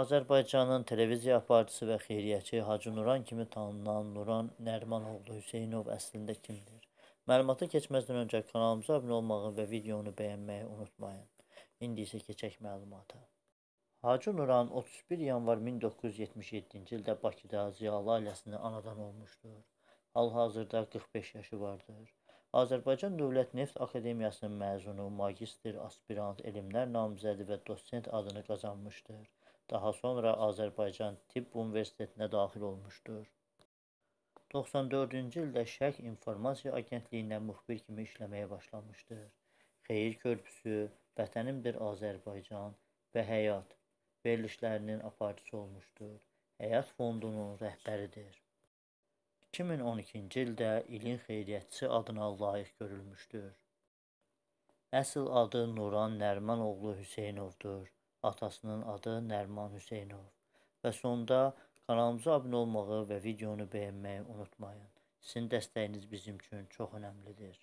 Azərbaycanın televiziya aparıcısı və xeyriyyəçi Hacı Nuran kimi tanınan Nuran Nərmanoğlu Hüseynov əslində kimdir? Məlumata keçməzdən öncə kanalımıza abunə olmağı və videonu bəyənməyi unutmayın. İndi isə keçək məlumata. Hacı Nuran 31 yanvar 1977-ci ildə Bakıda ziyalı ailəsini anadan olmuşdur. Hal-hazırda 45 yaşı vardır. Azərbaycan Dövlət Neft Akademiyasının məzunu, magistr, aspirant, elmlər namizədi və dosent adını qazanmışdır daha sonra Azərbaycan Tibb Universitetinə daxil olmuşdur. 94-cü ildə Şərq İnformasiya Agentliyinə müxbir kimi işləməyə başlamışdır. Xeyir Körpüsü, Vətənimdir Azərbaycan və Həyat verilişlərinin aparıcısı olmuşdur. Həyat Fondunun rəhbəridir. 2012-ci ildə ilin xeyriyyətçisi adına layiq görülmüşdür. Əsl adı Nuran Nərmanoğlu Hüseynovdur. Atasının adı Nərman Hüseynov. Və sonda kanalımıza abunə olmağı və videonu bəyənməyi unutmayın. Sizin dəstəyiniz bizim üçün çox önəmlidir.